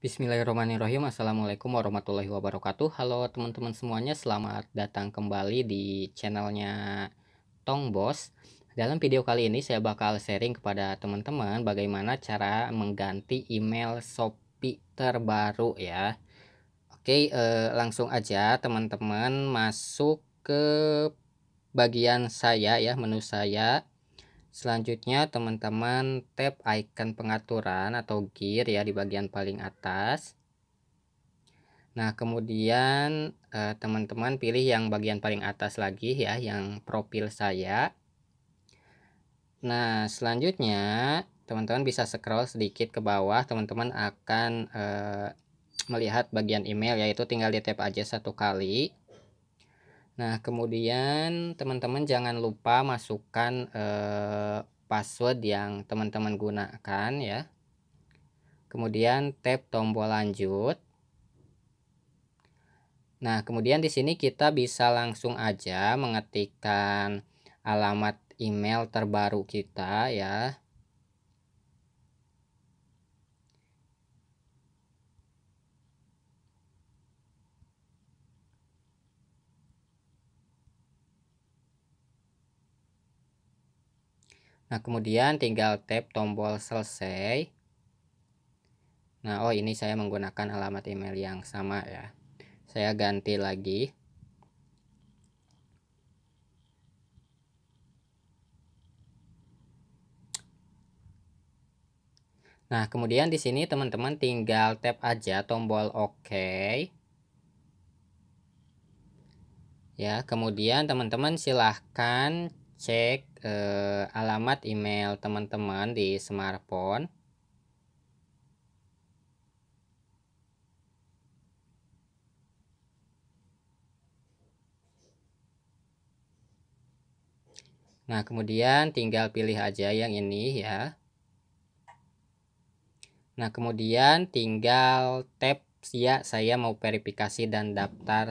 Bismillahirrahmanirrahim Assalamualaikum warahmatullahi wabarakatuh Halo teman-teman semuanya Selamat datang kembali di channelnya Tong Bos Dalam video kali ini saya bakal sharing kepada teman-teman Bagaimana cara mengganti email Shopee terbaru ya Oke eh, langsung aja teman-teman masuk ke bagian saya ya menu saya Selanjutnya teman-teman tap icon pengaturan atau gear ya di bagian paling atas. Nah kemudian eh, teman-teman eh, pilih yang bagian paling atas lagi ya yang profil saya. Nah selanjutnya teman-teman bisa scroll sedikit ke bawah teman-teman akan eh, melihat bagian email yaitu tinggal di tap aja satu kali. Nah, kemudian teman-teman jangan lupa masukkan eh, password yang teman-teman gunakan ya. Kemudian tap tombol lanjut. Nah, kemudian di sini kita bisa langsung aja mengetikkan alamat email terbaru kita ya. Nah, kemudian tinggal tap tombol selesai. Nah, oh ini saya menggunakan alamat email yang sama ya. Saya ganti lagi. Nah, kemudian di sini teman-teman tinggal tap aja tombol OK. Ya, kemudian teman-teman silahkan cek eh, alamat email teman-teman di smartphone. Nah, kemudian tinggal pilih aja yang ini ya. Nah, kemudian tinggal tap ya saya mau verifikasi dan daftar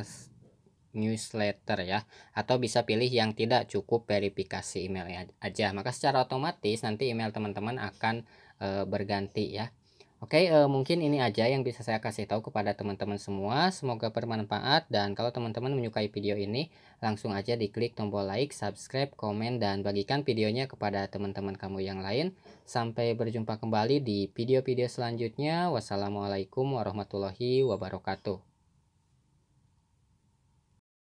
newsletter ya atau bisa pilih yang tidak cukup verifikasi email ya, aja maka secara otomatis nanti email teman-teman akan e, berganti ya Oke e, mungkin ini aja yang bisa saya kasih tahu kepada teman-teman semua semoga bermanfaat dan kalau teman-teman menyukai video ini langsung aja diklik tombol like subscribe komen dan bagikan videonya kepada teman-teman kamu yang lain sampai berjumpa kembali di video-video selanjutnya wassalamualaikum warahmatullahi wabarakatuh